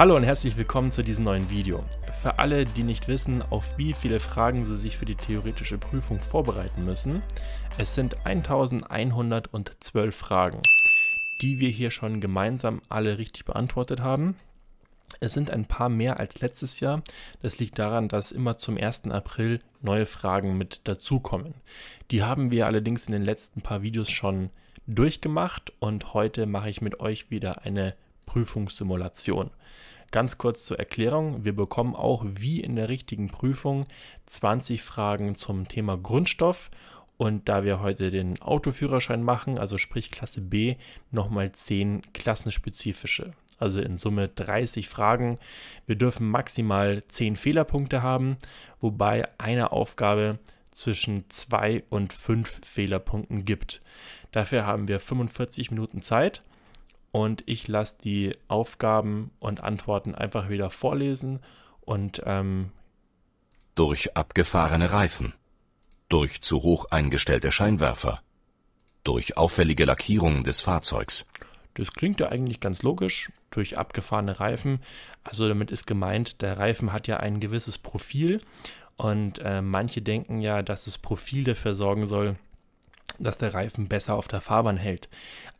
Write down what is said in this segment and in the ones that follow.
Hallo und herzlich willkommen zu diesem neuen Video. Für alle, die nicht wissen, auf wie viele Fragen Sie sich für die theoretische Prüfung vorbereiten müssen, es sind 1112 Fragen, die wir hier schon gemeinsam alle richtig beantwortet haben. Es sind ein paar mehr als letztes Jahr. Das liegt daran, dass immer zum 1. April neue Fragen mit dazukommen. Die haben wir allerdings in den letzten paar Videos schon durchgemacht und heute mache ich mit euch wieder eine Prüfungssimulation. Ganz kurz zur Erklärung, wir bekommen auch wie in der richtigen Prüfung 20 Fragen zum Thema Grundstoff und da wir heute den Autoführerschein machen, also sprich Klasse B, nochmal 10 klassenspezifische. Also in Summe 30 Fragen. Wir dürfen maximal 10 Fehlerpunkte haben, wobei eine Aufgabe zwischen 2 und 5 Fehlerpunkten gibt. Dafür haben wir 45 Minuten Zeit und ich lasse die Aufgaben und Antworten einfach wieder vorlesen und ähm, durch abgefahrene Reifen, durch zu hoch eingestellte Scheinwerfer, durch auffällige Lackierungen des Fahrzeugs. Das klingt ja eigentlich ganz logisch, durch abgefahrene Reifen. Also damit ist gemeint, der Reifen hat ja ein gewisses Profil und äh, manche denken ja, dass das Profil dafür sorgen soll, dass der Reifen besser auf der Fahrbahn hält.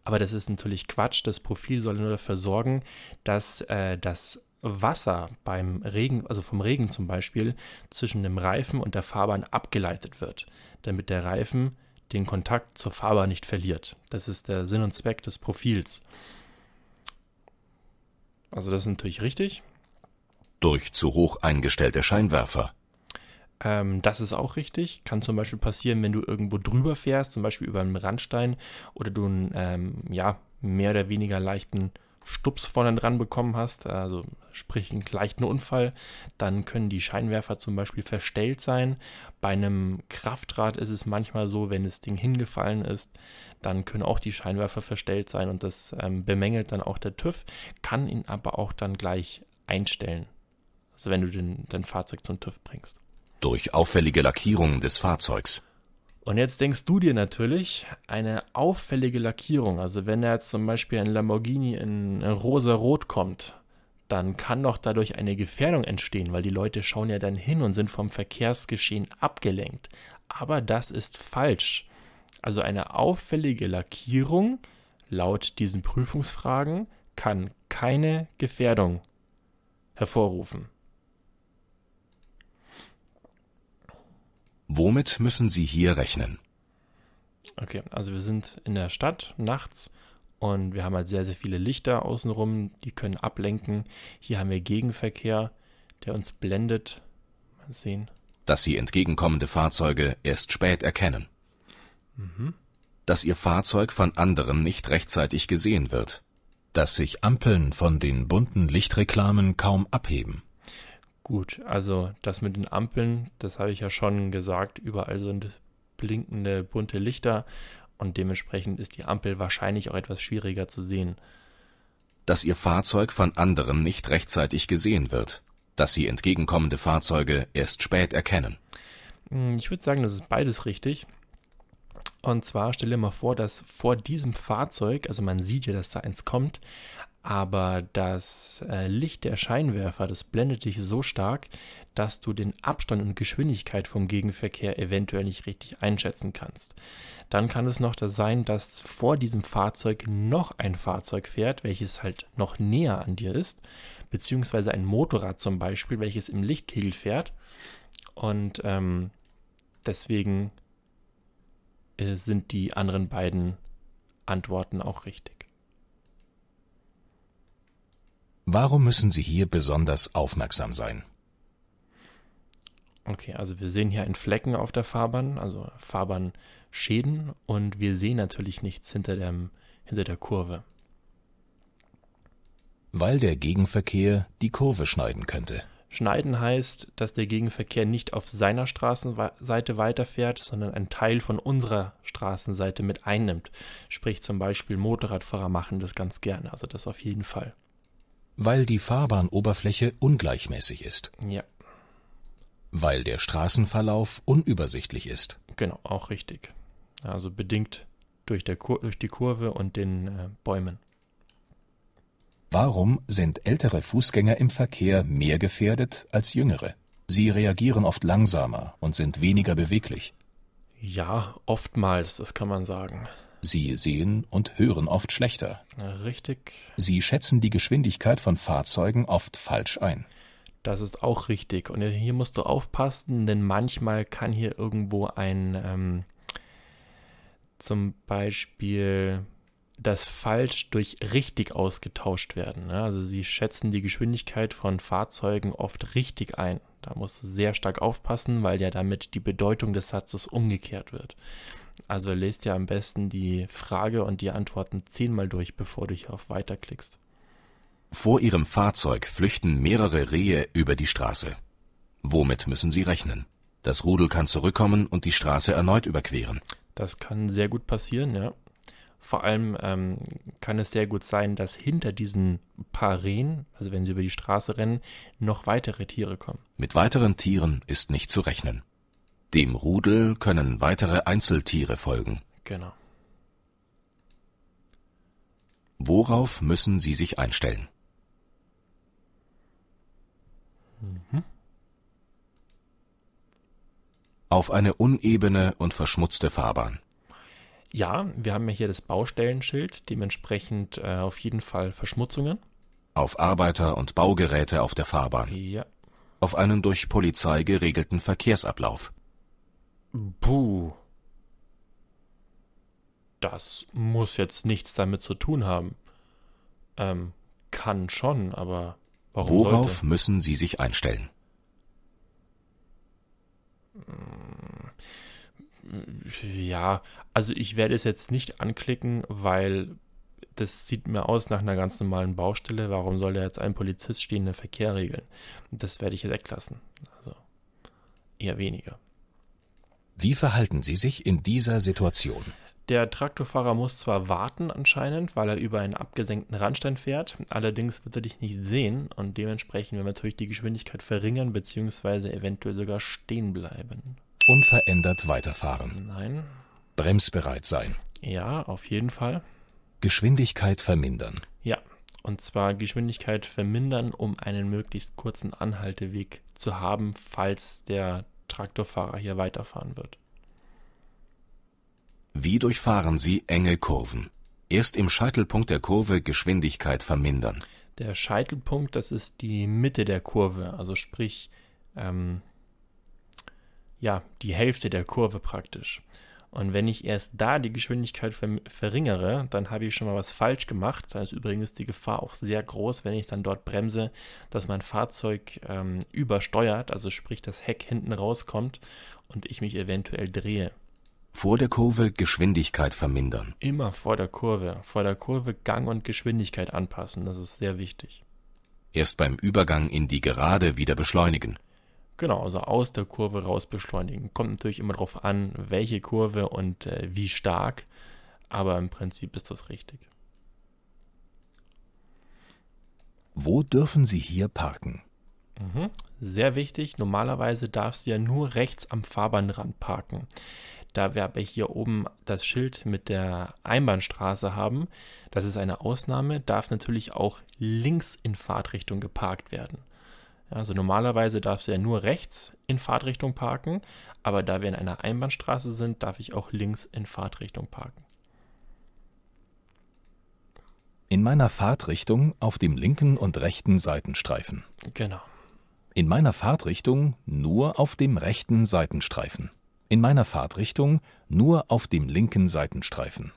Aber das ist natürlich Quatsch. Das Profil soll nur dafür sorgen, dass äh, das Wasser beim Regen, also vom Regen zum Beispiel, zwischen dem Reifen und der Fahrbahn abgeleitet wird, damit der Reifen den Kontakt zur Fahrbahn nicht verliert. Das ist der Sinn und Zweck des Profils. Also das ist natürlich richtig. Durch zu hoch eingestellte Scheinwerfer. Ähm, das ist auch richtig. Kann zum Beispiel passieren, wenn du irgendwo drüber fährst, zum Beispiel über einen Randstein oder du einen ähm, ja, mehr oder weniger leichten Stups vorne dran bekommen hast, also sprich einen leichten Unfall, dann können die Scheinwerfer zum Beispiel verstellt sein. Bei einem Kraftrad ist es manchmal so, wenn das Ding hingefallen ist, dann können auch die Scheinwerfer verstellt sein und das ähm, bemängelt dann auch der TÜV, kann ihn aber auch dann gleich einstellen. Also wenn du dein Fahrzeug zum TÜV bringst durch auffällige Lackierungen des Fahrzeugs. Und jetzt denkst du dir natürlich, eine auffällige Lackierung, also wenn da zum Beispiel ein Lamborghini in rosa-rot kommt, dann kann doch dadurch eine Gefährdung entstehen, weil die Leute schauen ja dann hin und sind vom Verkehrsgeschehen abgelenkt. Aber das ist falsch. Also eine auffällige Lackierung laut diesen Prüfungsfragen kann keine Gefährdung hervorrufen. Womit müssen Sie hier rechnen? Okay, also wir sind in der Stadt nachts und wir haben halt sehr, sehr viele Lichter außenrum, die können ablenken. Hier haben wir Gegenverkehr, der uns blendet. Mal sehen. Dass Sie entgegenkommende Fahrzeuge erst spät erkennen. Mhm. Dass Ihr Fahrzeug von anderen nicht rechtzeitig gesehen wird. Dass sich Ampeln von den bunten Lichtreklamen kaum abheben. Gut, also das mit den Ampeln, das habe ich ja schon gesagt, überall sind blinkende bunte Lichter und dementsprechend ist die Ampel wahrscheinlich auch etwas schwieriger zu sehen. Dass ihr Fahrzeug von anderen nicht rechtzeitig gesehen wird, dass sie entgegenkommende Fahrzeuge erst spät erkennen. Hm, ich würde sagen, das ist beides richtig. Und zwar stelle mal vor, dass vor diesem Fahrzeug, also man sieht ja, dass da eins kommt, aber das äh, Licht der Scheinwerfer, das blendet dich so stark, dass du den Abstand und Geschwindigkeit vom Gegenverkehr eventuell nicht richtig einschätzen kannst. Dann kann es noch das sein, dass vor diesem Fahrzeug noch ein Fahrzeug fährt, welches halt noch näher an dir ist, beziehungsweise ein Motorrad zum Beispiel, welches im Lichtkegel fährt. Und ähm, deswegen äh, sind die anderen beiden Antworten auch richtig. Warum müssen Sie hier besonders aufmerksam sein? Okay, also wir sehen hier einen Flecken auf der Fahrbahn, also Fahrbahnschäden und wir sehen natürlich nichts hinter, dem, hinter der Kurve. Weil der Gegenverkehr die Kurve schneiden könnte. Schneiden heißt, dass der Gegenverkehr nicht auf seiner Straßenseite weiterfährt, sondern einen Teil von unserer Straßenseite mit einnimmt. Sprich zum Beispiel Motorradfahrer machen das ganz gerne, also das auf jeden Fall weil die Fahrbahnoberfläche ungleichmäßig ist. Ja. Weil der Straßenverlauf unübersichtlich ist. Genau, auch richtig. Also bedingt durch, Kur durch die Kurve und den äh, Bäumen. Warum sind ältere Fußgänger im Verkehr mehr gefährdet als jüngere? Sie reagieren oft langsamer und sind weniger beweglich. Ja, oftmals, das kann man sagen. Sie sehen und hören oft schlechter. Richtig. Sie schätzen die Geschwindigkeit von Fahrzeugen oft falsch ein. Das ist auch richtig. Und hier musst du aufpassen, denn manchmal kann hier irgendwo ein ähm, zum Beispiel das falsch durch richtig ausgetauscht werden. Ne? Also sie schätzen die Geschwindigkeit von Fahrzeugen oft richtig ein. Da musst du sehr stark aufpassen, weil ja damit die Bedeutung des Satzes umgekehrt wird. Also lest dir am besten die Frage und die Antworten zehnmal durch, bevor du hier auf Weiter klickst. Vor ihrem Fahrzeug flüchten mehrere Rehe über die Straße. Womit müssen sie rechnen? Das Rudel kann zurückkommen und die Straße erneut überqueren. Das kann sehr gut passieren, ja. Vor allem ähm, kann es sehr gut sein, dass hinter diesen paar Rehen, also wenn sie über die Straße rennen, noch weitere Tiere kommen. Mit weiteren Tieren ist nicht zu rechnen. Dem Rudel können weitere Einzeltiere folgen. Genau. Worauf müssen Sie sich einstellen? Mhm. Auf eine unebene und verschmutzte Fahrbahn. Ja, wir haben ja hier das Baustellenschild, dementsprechend äh, auf jeden Fall Verschmutzungen. Auf Arbeiter und Baugeräte auf der Fahrbahn. Ja. Auf einen durch Polizei geregelten Verkehrsablauf. Puh. Das muss jetzt nichts damit zu tun haben. Ähm, kann schon, aber warum Worauf sollte? müssen Sie sich einstellen? Hm. Ja, also ich werde es jetzt nicht anklicken, weil das sieht mir aus nach einer ganz normalen Baustelle. Warum soll da jetzt ein Polizist stehen, den Verkehr regeln? Das werde ich jetzt weglassen. Also eher weniger. Wie verhalten Sie sich in dieser Situation? Der Traktorfahrer muss zwar warten anscheinend, weil er über einen abgesenkten Randstein fährt, allerdings wird er dich nicht sehen und dementsprechend werden wir natürlich die Geschwindigkeit verringern bzw. eventuell sogar stehen bleiben. Unverändert weiterfahren. Nein. Bremsbereit sein. Ja, auf jeden Fall. Geschwindigkeit vermindern. Ja, und zwar Geschwindigkeit vermindern, um einen möglichst kurzen Anhalteweg zu haben, falls der Traktorfahrer hier weiterfahren wird. Wie durchfahren Sie enge Kurven? Erst im Scheitelpunkt der Kurve Geschwindigkeit vermindern. Der Scheitelpunkt, das ist die Mitte der Kurve, also sprich, ähm, ja, die Hälfte der Kurve praktisch. Und wenn ich erst da die Geschwindigkeit ver verringere, dann habe ich schon mal was falsch gemacht. Da ist übrigens die Gefahr auch sehr groß, wenn ich dann dort bremse, dass mein Fahrzeug ähm, übersteuert, also sprich das Heck hinten rauskommt und ich mich eventuell drehe. Vor der Kurve Geschwindigkeit vermindern. Immer vor der Kurve. Vor der Kurve Gang und Geschwindigkeit anpassen. Das ist sehr wichtig. Erst beim Übergang in die Gerade wieder beschleunigen. Genau, also aus der Kurve raus beschleunigen. Kommt natürlich immer darauf an, welche Kurve und äh, wie stark, aber im Prinzip ist das richtig. Wo dürfen Sie hier parken? Mhm. Sehr wichtig, normalerweise darfst du ja nur rechts am Fahrbahnrand parken. Da wir aber hier oben das Schild mit der Einbahnstraße haben, das ist eine Ausnahme, darf natürlich auch links in Fahrtrichtung geparkt werden. Also normalerweise darfst du ja nur rechts in Fahrtrichtung parken, aber da wir in einer Einbahnstraße sind, darf ich auch links in Fahrtrichtung parken. In meiner Fahrtrichtung auf dem linken und rechten Seitenstreifen. Genau. In meiner Fahrtrichtung nur auf dem rechten Seitenstreifen. In meiner Fahrtrichtung nur auf dem linken Seitenstreifen.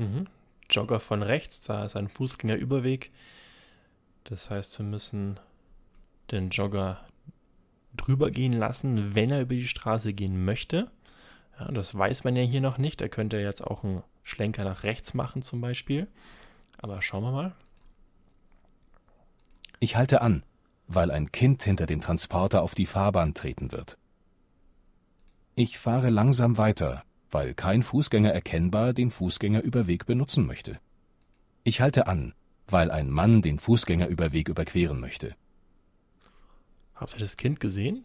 Mhm. Jogger von rechts, da ist ein Fußgängerüberweg. Das heißt, wir müssen den Jogger drüber gehen lassen, wenn er über die Straße gehen möchte. Ja, das weiß man ja hier noch nicht. Er könnte jetzt auch einen Schlenker nach rechts machen zum Beispiel. Aber schauen wir mal. Ich halte an, weil ein Kind hinter dem Transporter auf die Fahrbahn treten wird. Ich fahre langsam weiter, weil kein Fußgänger erkennbar den Fußgängerüberweg benutzen möchte. Ich halte an, weil ein Mann den Fußgängerüberweg überqueren möchte. Habt ihr das Kind gesehen?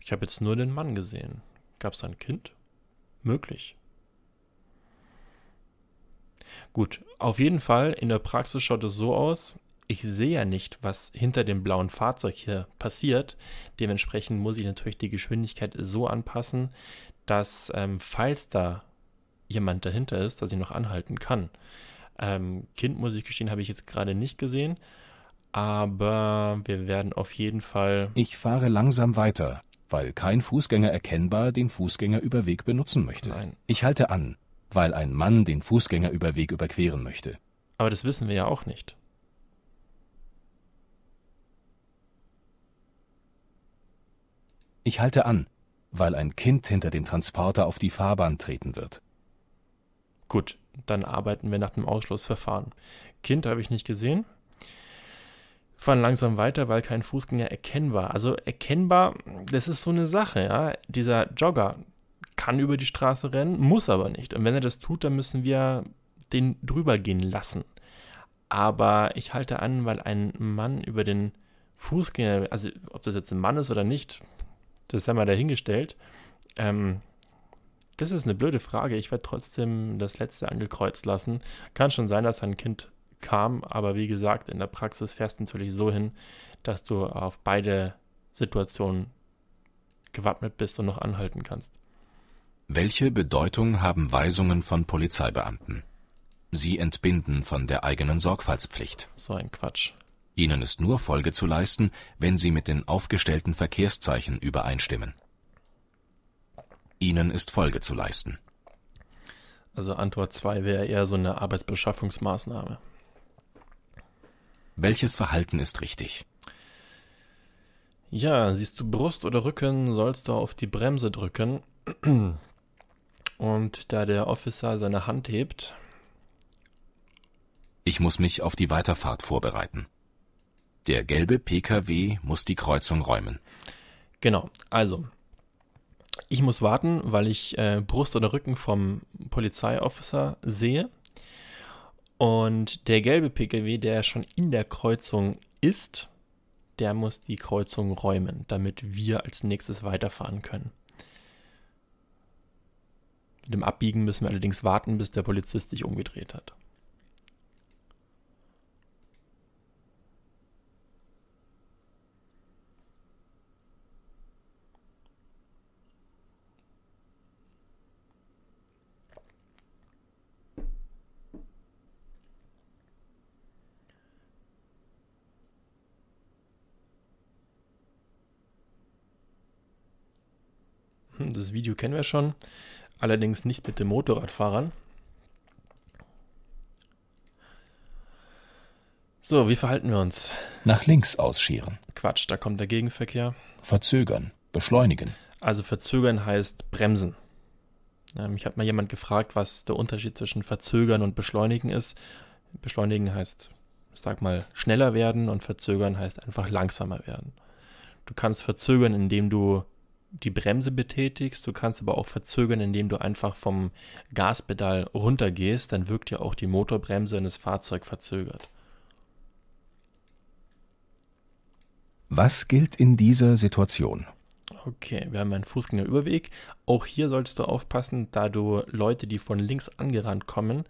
Ich habe jetzt nur den Mann gesehen. Gab es ein Kind? Möglich. Gut, auf jeden Fall, in der Praxis schaut es so aus, ich sehe ja nicht, was hinter dem blauen Fahrzeug hier passiert. Dementsprechend muss ich natürlich die Geschwindigkeit so anpassen, dass ähm, falls da jemand dahinter ist, dass ich noch anhalten kann. Ähm, kind, muss ich gestehen, habe ich jetzt gerade nicht gesehen. Aber wir werden auf jeden Fall. Ich fahre langsam weiter, weil kein Fußgänger erkennbar den Fußgängerüberweg benutzen möchte. Nein. Ich halte an, weil ein Mann den Fußgängerüberweg überqueren möchte. Aber das wissen wir ja auch nicht. Ich halte an, weil ein Kind hinter dem Transporter auf die Fahrbahn treten wird. Gut, dann arbeiten wir nach dem Ausschlussverfahren. Kind habe ich nicht gesehen. Fahren langsam weiter, weil kein Fußgänger erkennbar. Also erkennbar, das ist so eine Sache, ja. Dieser Jogger kann über die Straße rennen, muss aber nicht. Und wenn er das tut, dann müssen wir den drüber gehen lassen. Aber ich halte an, weil ein Mann über den Fußgänger, also ob das jetzt ein Mann ist oder nicht, das sei mal dahingestellt. Ähm, das ist eine blöde Frage. Ich werde trotzdem das letzte angekreuzt lassen. Kann schon sein, dass ein Kind kam, aber wie gesagt, in der Praxis fährst du natürlich so hin, dass du auf beide Situationen gewappnet bist und noch anhalten kannst. Welche Bedeutung haben Weisungen von Polizeibeamten? Sie entbinden von der eigenen Sorgfaltspflicht. So ein Quatsch. Ihnen ist nur Folge zu leisten, wenn sie mit den aufgestellten Verkehrszeichen übereinstimmen. Ihnen ist Folge zu leisten. Also Antwort 2 wäre eher so eine Arbeitsbeschaffungsmaßnahme. Welches Verhalten ist richtig? Ja, siehst du Brust oder Rücken, sollst du auf die Bremse drücken. Und da der Officer seine Hand hebt. Ich muss mich auf die Weiterfahrt vorbereiten. Der gelbe Pkw muss die Kreuzung räumen. Genau, also ich muss warten, weil ich äh, Brust oder Rücken vom Polizeiofficer sehe. Und der gelbe Pkw, der schon in der Kreuzung ist, der muss die Kreuzung räumen, damit wir als nächstes weiterfahren können. Mit dem Abbiegen müssen wir allerdings warten, bis der Polizist sich umgedreht hat. Das Video kennen wir schon, allerdings nicht mit den Motorradfahrern. So, wie verhalten wir uns? Nach links ausscheren. Quatsch, da kommt der Gegenverkehr. Verzögern, beschleunigen. Also verzögern heißt bremsen. Ähm, ich habe mal jemand gefragt, was der Unterschied zwischen verzögern und beschleunigen ist. Beschleunigen heißt, ich sag mal, schneller werden und verzögern heißt einfach langsamer werden. Du kannst verzögern, indem du die Bremse betätigst, du kannst aber auch verzögern, indem du einfach vom Gaspedal runtergehst, dann wirkt ja auch die Motorbremse in das Fahrzeug verzögert. Was gilt in dieser Situation? Okay, wir haben einen Fußgängerüberweg. Auch hier solltest du aufpassen, da du Leute, die von links angerannt kommen,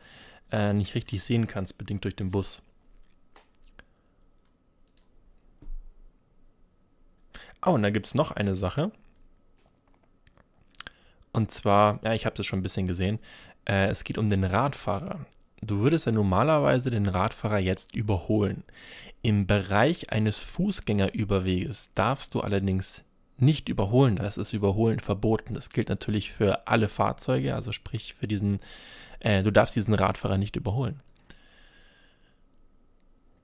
äh, nicht richtig sehen kannst, bedingt durch den Bus. Oh, und da gibt es noch eine Sache. Und zwar, ja, ich habe das schon ein bisschen gesehen. Äh, es geht um den Radfahrer. Du würdest ja normalerweise den Radfahrer jetzt überholen. Im Bereich eines Fußgängerüberweges darfst du allerdings nicht überholen. Das ist Überholen verboten. Das gilt natürlich für alle Fahrzeuge, also sprich für diesen, äh, du darfst diesen Radfahrer nicht überholen.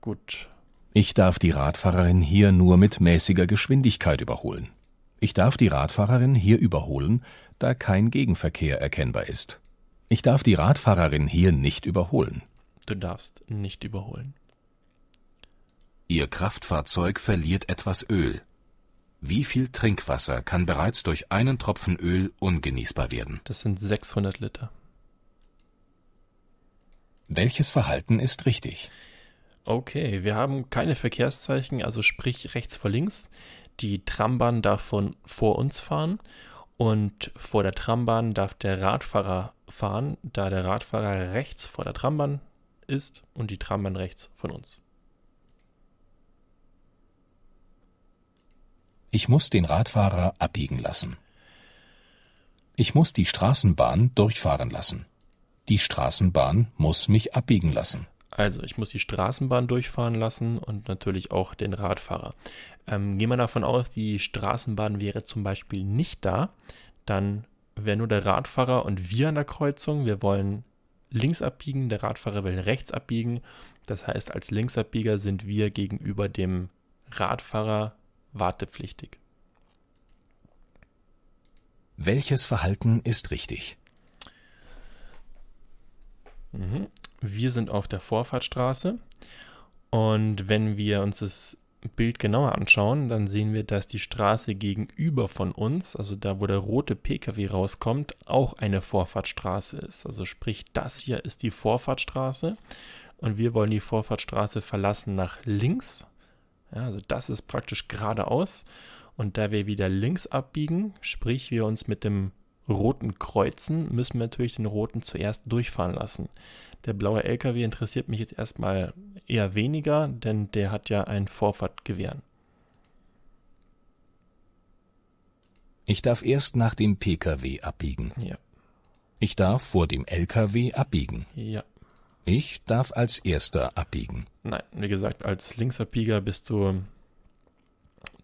Gut. Ich darf die Radfahrerin hier nur mit mäßiger Geschwindigkeit überholen. Ich darf die Radfahrerin hier überholen, da kein Gegenverkehr erkennbar ist. Ich darf die Radfahrerin hier nicht überholen. Du darfst nicht überholen. Ihr Kraftfahrzeug verliert etwas Öl. Wie viel Trinkwasser kann bereits durch einen Tropfen Öl ungenießbar werden? Das sind 600 Liter. Welches Verhalten ist richtig? Okay, wir haben keine Verkehrszeichen, also sprich rechts vor links. Die Trambahn darf von vor uns fahren und vor der Trambahn darf der Radfahrer fahren, da der Radfahrer rechts vor der Trambahn ist und die Trambahn rechts von uns. Ich muss den Radfahrer abbiegen lassen. Ich muss die Straßenbahn durchfahren lassen. Die Straßenbahn muss mich abbiegen lassen. Also, ich muss die Straßenbahn durchfahren lassen und natürlich auch den Radfahrer. Ähm, gehen wir davon aus, die Straßenbahn wäre zum Beispiel nicht da, dann wäre nur der Radfahrer und wir an der Kreuzung. Wir wollen links abbiegen, der Radfahrer will rechts abbiegen. Das heißt, als Linksabbieger sind wir gegenüber dem Radfahrer wartepflichtig. Welches Verhalten ist richtig? Mhm. Wir sind auf der Vorfahrtstraße und wenn wir uns das Bild genauer anschauen, dann sehen wir, dass die Straße gegenüber von uns, also da wo der rote Pkw rauskommt, auch eine Vorfahrtstraße ist. Also sprich, das hier ist die Vorfahrtstraße und wir wollen die Vorfahrtstraße verlassen nach links. Ja, also das ist praktisch geradeaus und da wir wieder links abbiegen, sprich wir uns mit dem roten Kreuzen müssen wir natürlich den roten zuerst durchfahren lassen. Der blaue LKW interessiert mich jetzt erstmal eher weniger, denn der hat ja ein Vorfahrtgewehren. Ich darf erst nach dem PKW abbiegen. Ja. Ich darf vor dem LKW abbiegen. Ja. Ich darf als erster abbiegen. Nein, wie gesagt, als Linksabbieger bist du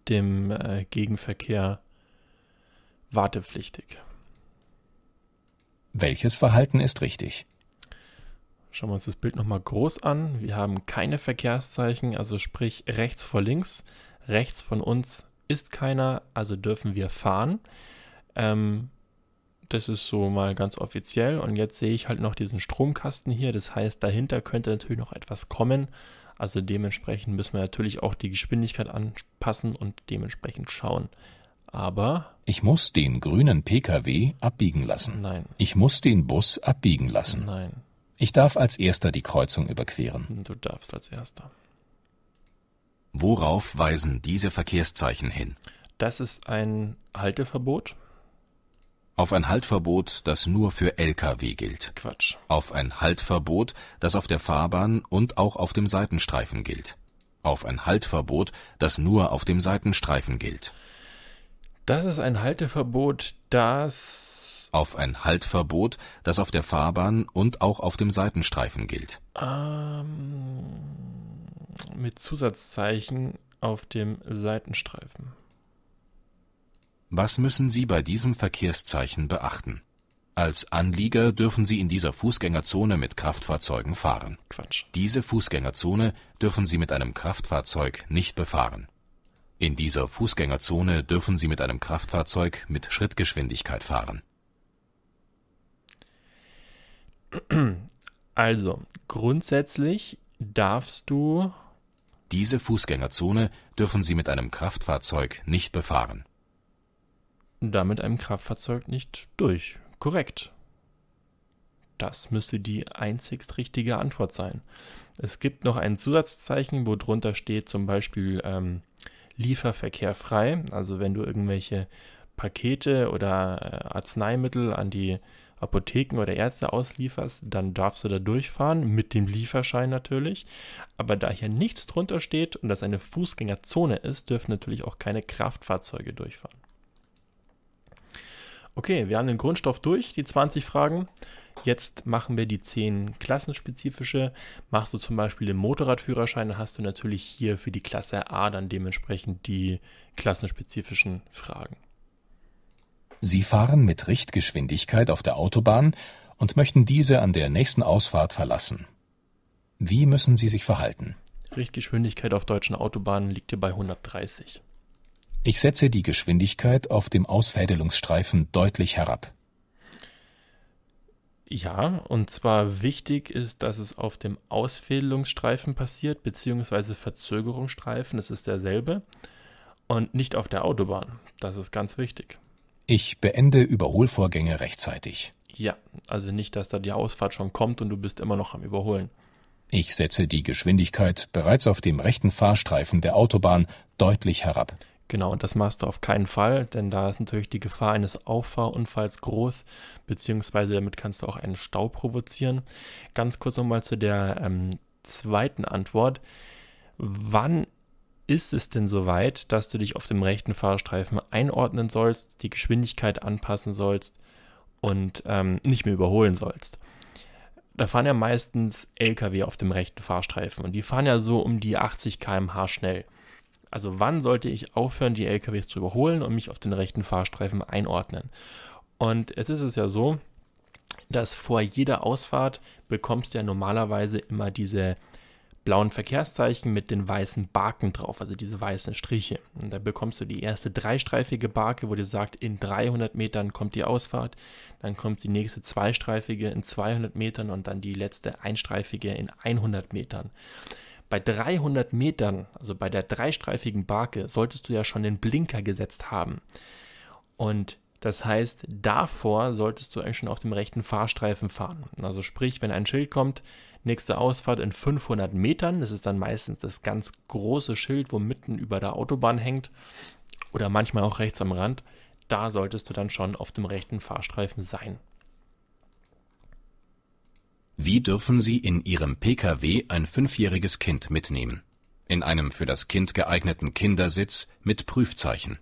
dem äh, Gegenverkehr wartepflichtig. Welches Verhalten ist richtig? Schauen wir uns das Bild nochmal groß an. Wir haben keine Verkehrszeichen, also sprich rechts vor links. Rechts von uns ist keiner, also dürfen wir fahren. Ähm, das ist so mal ganz offiziell. Und jetzt sehe ich halt noch diesen Stromkasten hier. Das heißt, dahinter könnte natürlich noch etwas kommen. Also dementsprechend müssen wir natürlich auch die Geschwindigkeit anpassen und dementsprechend schauen, aber ich muss den grünen Pkw abbiegen lassen. Nein. Ich muss den Bus abbiegen lassen. Nein. Ich darf als erster die Kreuzung überqueren. Du darfst als erster. Worauf weisen diese Verkehrszeichen hin? Das ist ein Halteverbot. Auf ein Haltverbot, das nur für Lkw gilt. Quatsch. Auf ein Haltverbot, das auf der Fahrbahn und auch auf dem Seitenstreifen gilt. Auf ein Haltverbot, das nur auf dem Seitenstreifen gilt. Das ist ein Halteverbot, das... Auf ein Haltverbot, das auf der Fahrbahn und auch auf dem Seitenstreifen gilt. Ähm, mit Zusatzzeichen auf dem Seitenstreifen. Was müssen Sie bei diesem Verkehrszeichen beachten? Als Anlieger dürfen Sie in dieser Fußgängerzone mit Kraftfahrzeugen fahren. Quatsch. Diese Fußgängerzone dürfen Sie mit einem Kraftfahrzeug nicht befahren. In dieser Fußgängerzone dürfen Sie mit einem Kraftfahrzeug mit Schrittgeschwindigkeit fahren. Also, grundsätzlich darfst du. Diese Fußgängerzone dürfen Sie mit einem Kraftfahrzeug nicht befahren. Da mit einem Kraftfahrzeug nicht durch. Korrekt. Das müsste die einzigst richtige Antwort sein. Es gibt noch ein Zusatzzeichen, wo drunter steht zum Beispiel ähm, Lieferverkehr frei. Also wenn du irgendwelche Pakete oder äh, Arzneimittel an die Apotheken oder Ärzte auslieferst, dann darfst du da durchfahren, mit dem Lieferschein natürlich. Aber da hier nichts drunter steht und das eine Fußgängerzone ist, dürfen natürlich auch keine Kraftfahrzeuge durchfahren. Okay, wir haben den Grundstoff durch, die 20 Fragen. Jetzt machen wir die zehn klassenspezifische. Machst du zum Beispiel den Motorradführerschein, dann hast du natürlich hier für die Klasse A dann dementsprechend die klassenspezifischen Fragen. Sie fahren mit Richtgeschwindigkeit auf der Autobahn und möchten diese an der nächsten Ausfahrt verlassen. Wie müssen Sie sich verhalten? Richtgeschwindigkeit auf deutschen Autobahnen liegt hier bei 130. Ich setze die Geschwindigkeit auf dem Ausfädelungsstreifen deutlich herab. Ja, und zwar wichtig ist, dass es auf dem Ausfädelungsstreifen passiert, beziehungsweise Verzögerungsstreifen, es ist derselbe, und nicht auf der Autobahn. Das ist ganz wichtig. Ich beende Überholvorgänge rechtzeitig. Ja, also nicht, dass da die Ausfahrt schon kommt und du bist immer noch am Überholen. Ich setze die Geschwindigkeit bereits auf dem rechten Fahrstreifen der Autobahn deutlich herab. Genau, und das machst du auf keinen Fall, denn da ist natürlich die Gefahr eines Auffahrunfalls groß, beziehungsweise damit kannst du auch einen Stau provozieren. Ganz kurz nochmal zu der ähm, zweiten Antwort. Wann ist es denn soweit, dass du dich auf dem rechten Fahrstreifen einordnen sollst, die Geschwindigkeit anpassen sollst und ähm, nicht mehr überholen sollst? da fahren ja meistens LKW auf dem rechten Fahrstreifen und die fahren ja so um die 80 km/h schnell. Also wann sollte ich aufhören, die LKWs zu überholen und mich auf den rechten Fahrstreifen einordnen? Und es ist es ja so, dass vor jeder Ausfahrt bekommst du ja normalerweise immer diese blauen Verkehrszeichen mit den weißen Barken drauf, also diese weißen Striche. Und da bekommst du die erste dreistreifige Barke, wo dir sagt, in 300 Metern kommt die Ausfahrt, dann kommt die nächste zweistreifige in 200 Metern und dann die letzte einstreifige in 100 Metern. Bei 300 Metern, also bei der dreistreifigen Barke, solltest du ja schon den Blinker gesetzt haben. Und das heißt, davor solltest du eigentlich schon auf dem rechten Fahrstreifen fahren. Also sprich, wenn ein Schild kommt, nächste Ausfahrt in 500 Metern, das ist dann meistens das ganz große Schild, wo mitten über der Autobahn hängt oder manchmal auch rechts am Rand, da solltest du dann schon auf dem rechten Fahrstreifen sein. Wie dürfen Sie in Ihrem Pkw ein fünfjähriges Kind mitnehmen? In einem für das Kind geeigneten Kindersitz mit Prüfzeichen.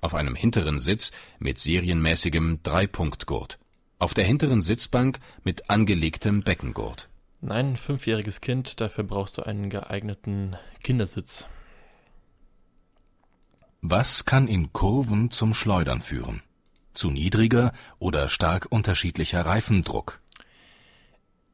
Auf einem hinteren Sitz mit serienmäßigem Dreipunktgurt. Auf der hinteren Sitzbank mit angelegtem Beckengurt. Nein, fünfjähriges Kind, dafür brauchst du einen geeigneten Kindersitz. Was kann in Kurven zum Schleudern führen? Zu niedriger oder stark unterschiedlicher Reifendruck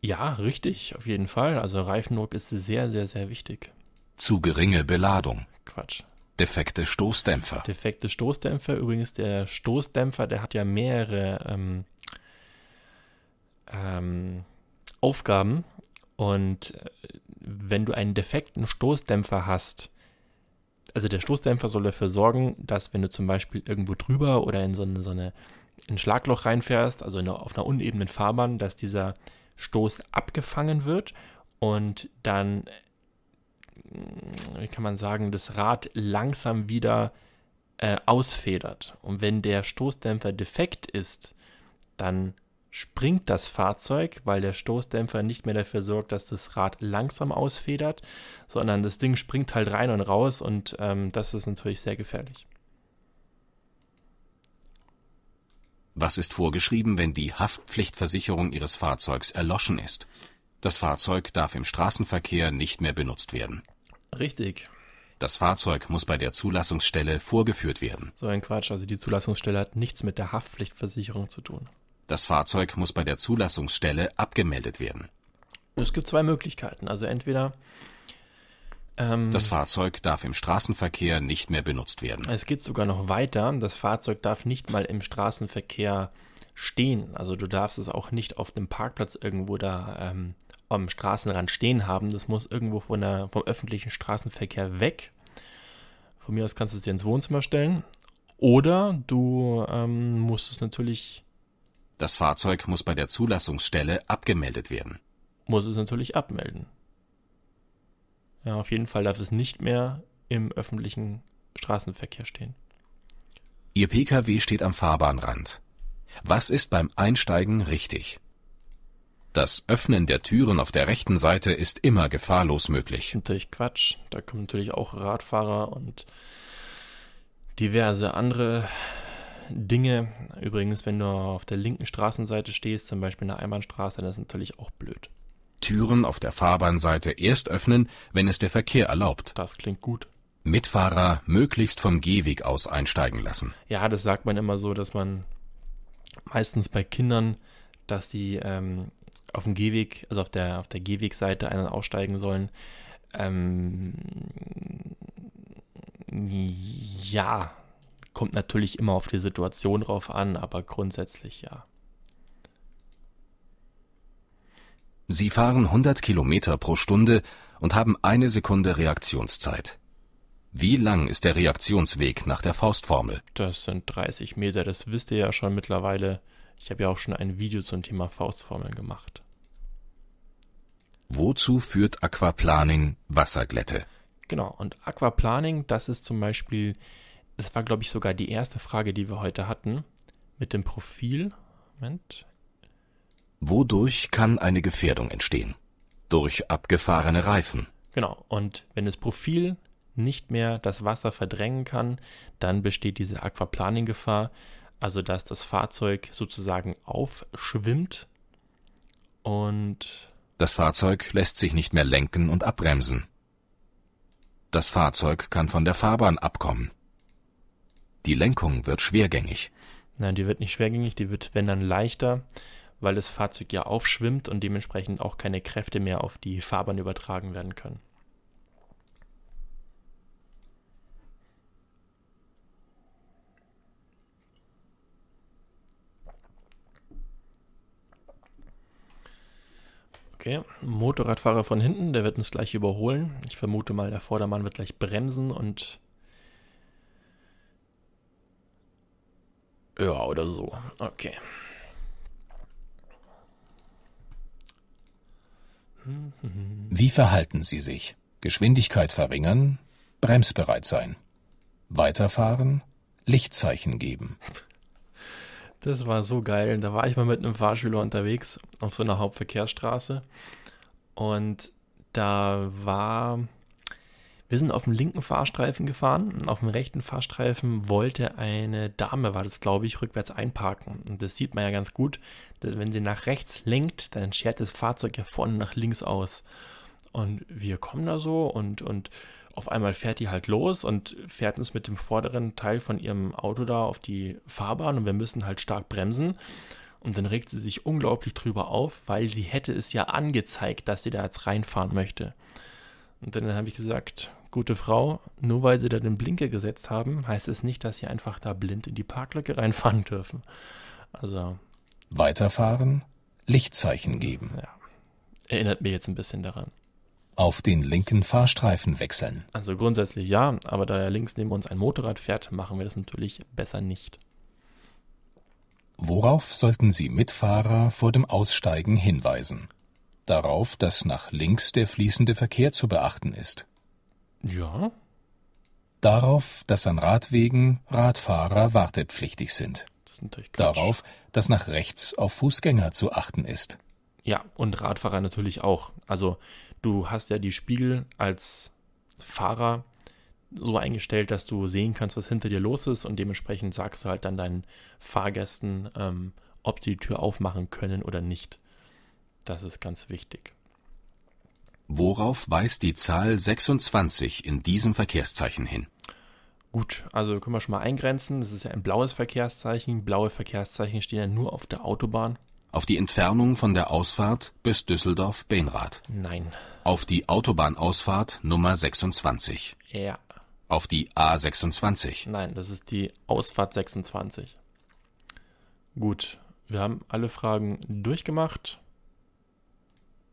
ja, richtig, auf jeden Fall. Also Reifendruck ist sehr, sehr, sehr wichtig. Zu geringe Beladung. Quatsch. Defekte Stoßdämpfer. Defekte Stoßdämpfer. Übrigens, der Stoßdämpfer, der hat ja mehrere ähm, ähm, Aufgaben. Und äh, wenn du einen defekten Stoßdämpfer hast, also der Stoßdämpfer soll dafür sorgen, dass wenn du zum Beispiel irgendwo drüber oder in so eine, so eine ein Schlagloch reinfährst, also in, auf einer unebenen Fahrbahn, dass dieser Stoß abgefangen wird und dann, wie kann man sagen, das Rad langsam wieder äh, ausfedert. Und wenn der Stoßdämpfer defekt ist, dann springt das Fahrzeug, weil der Stoßdämpfer nicht mehr dafür sorgt, dass das Rad langsam ausfedert, sondern das Ding springt halt rein und raus und ähm, das ist natürlich sehr gefährlich. Was ist vorgeschrieben, wenn die Haftpflichtversicherung Ihres Fahrzeugs erloschen ist? Das Fahrzeug darf im Straßenverkehr nicht mehr benutzt werden. Richtig. Das Fahrzeug muss bei der Zulassungsstelle vorgeführt werden. So ein Quatsch, also die Zulassungsstelle hat nichts mit der Haftpflichtversicherung zu tun. Das Fahrzeug muss bei der Zulassungsstelle abgemeldet werden. Es gibt zwei Möglichkeiten. Also entweder ähm, das Fahrzeug darf im Straßenverkehr nicht mehr benutzt werden. Es geht sogar noch weiter. Das Fahrzeug darf nicht mal im Straßenverkehr stehen. Also du darfst es auch nicht auf dem Parkplatz irgendwo da ähm, am Straßenrand stehen haben. Das muss irgendwo von der, vom öffentlichen Straßenverkehr weg. Von mir aus kannst du es dir ins Wohnzimmer stellen. Oder du ähm, musst es natürlich. Das Fahrzeug muss bei der Zulassungsstelle abgemeldet werden. Muss es natürlich abmelden. Ja, auf jeden Fall darf es nicht mehr im öffentlichen Straßenverkehr stehen. Ihr Pkw steht am Fahrbahnrand. Was ist beim Einsteigen richtig? Das Öffnen der Türen auf der rechten Seite ist immer gefahrlos möglich. Natürlich Quatsch. Da kommen natürlich auch Radfahrer und diverse andere Dinge. Übrigens, wenn du auf der linken Straßenseite stehst, zum Beispiel in der Einbahnstraße, dann ist natürlich auch blöd. Türen auf der Fahrbahnseite erst öffnen, wenn es der Verkehr erlaubt. Das klingt gut. Mitfahrer möglichst vom Gehweg aus einsteigen lassen. Ja, das sagt man immer so, dass man meistens bei Kindern, dass sie ähm, auf dem Gehweg, also auf der, auf der Gehwegseite einen aussteigen sollen. Ähm, ja, kommt natürlich immer auf die Situation drauf an, aber grundsätzlich ja. Sie fahren 100 Kilometer pro Stunde und haben eine Sekunde Reaktionszeit. Wie lang ist der Reaktionsweg nach der Faustformel? Das sind 30 Meter, das wisst ihr ja schon mittlerweile. Ich habe ja auch schon ein Video zum Thema Faustformeln gemacht. Wozu führt Aquaplaning Wasserglätte? Genau, und Aquaplaning, das ist zum Beispiel, das war glaube ich sogar die erste Frage, die wir heute hatten, mit dem Profil. Moment, Wodurch kann eine Gefährdung entstehen? Durch abgefahrene Reifen. Genau, und wenn das Profil nicht mehr das Wasser verdrängen kann, dann besteht diese Aquaplaning-Gefahr, also dass das Fahrzeug sozusagen aufschwimmt und... Das Fahrzeug lässt sich nicht mehr lenken und abbremsen. Das Fahrzeug kann von der Fahrbahn abkommen. Die Lenkung wird schwergängig. Nein, die wird nicht schwergängig, die wird, wenn dann, leichter weil das Fahrzeug ja aufschwimmt und dementsprechend auch keine Kräfte mehr auf die Fahrbahn übertragen werden können. Okay, Motorradfahrer von hinten, der wird uns gleich überholen. Ich vermute mal, der Vordermann wird gleich bremsen und... Ja, oder so. Okay. Wie verhalten Sie sich? Geschwindigkeit verringern, bremsbereit sein. Weiterfahren, Lichtzeichen geben. Das war so geil. Da war ich mal mit einem Fahrschüler unterwegs auf so einer Hauptverkehrsstraße. Und da war wir sind auf dem linken Fahrstreifen gefahren. und Auf dem rechten Fahrstreifen wollte eine Dame, war das glaube ich, rückwärts einparken. Und das sieht man ja ganz gut. Wenn sie nach rechts lenkt, dann schert das Fahrzeug ja vorne nach links aus. Und wir kommen da so und, und auf einmal fährt die halt los und fährt uns mit dem vorderen Teil von ihrem Auto da auf die Fahrbahn und wir müssen halt stark bremsen. Und dann regt sie sich unglaublich drüber auf, weil sie hätte es ja angezeigt, dass sie da jetzt reinfahren möchte. Und dann habe ich gesagt, gute Frau, nur weil sie da den Blinker gesetzt haben, heißt es nicht, dass sie einfach da blind in die Parklücke reinfahren dürfen. Also. Weiterfahren, Lichtzeichen geben. Ja. Erinnert mir jetzt ein bisschen daran. Auf den linken Fahrstreifen wechseln. Also grundsätzlich ja, aber da ja links neben uns ein Motorrad fährt, machen wir das natürlich besser nicht. Worauf sollten Sie Mitfahrer vor dem Aussteigen hinweisen? Darauf, dass nach links der fließende Verkehr zu beachten ist. Ja. Darauf, dass an Radwegen Radfahrer wartepflichtig sind. Das ist natürlich Darauf, dass nach rechts auf Fußgänger zu achten ist. Ja, und Radfahrer natürlich auch. Also du hast ja die Spiegel als Fahrer so eingestellt, dass du sehen kannst, was hinter dir los ist und dementsprechend sagst du halt dann deinen Fahrgästen, ähm, ob die die Tür aufmachen können oder nicht. Das ist ganz wichtig. Worauf weist die Zahl 26 in diesem Verkehrszeichen hin? Gut, also können wir schon mal eingrenzen. Das ist ja ein blaues Verkehrszeichen. Blaue Verkehrszeichen stehen ja nur auf der Autobahn. Auf die Entfernung von der Ausfahrt bis Düsseldorf-Benrath. Nein. Auf die Autobahnausfahrt Nummer 26. Ja. Auf die A26. Nein, das ist die Ausfahrt 26. Gut, wir haben alle Fragen durchgemacht.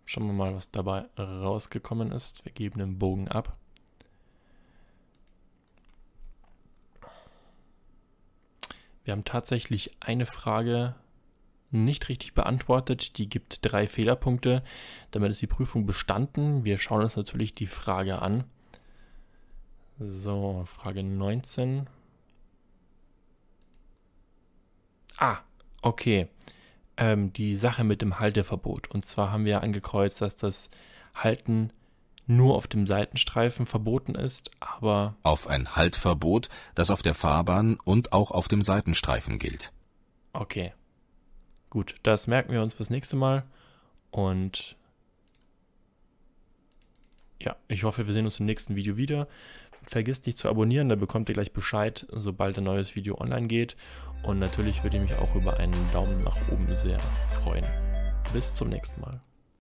Schauen wir mal, was dabei rausgekommen ist. Wir geben den Bogen ab. Wir haben tatsächlich eine Frage nicht richtig beantwortet. Die gibt drei Fehlerpunkte. Damit ist die Prüfung bestanden. Wir schauen uns natürlich die Frage an. So, Frage 19. Ah, okay ähm, die Sache mit dem Halteverbot. Und zwar haben wir angekreuzt, dass das Halten nur auf dem Seitenstreifen verboten ist, aber auf ein Haltverbot, das auf der Fahrbahn und auch auf dem Seitenstreifen gilt. Okay. Gut, das merken wir uns fürs nächste Mal und ja, ich hoffe, wir sehen uns im nächsten Video wieder. Vergiss nicht zu abonnieren, da bekommt ihr gleich Bescheid, sobald ein neues Video online geht und natürlich würde ich mich auch über einen Daumen nach oben sehr freuen. Bis zum nächsten Mal.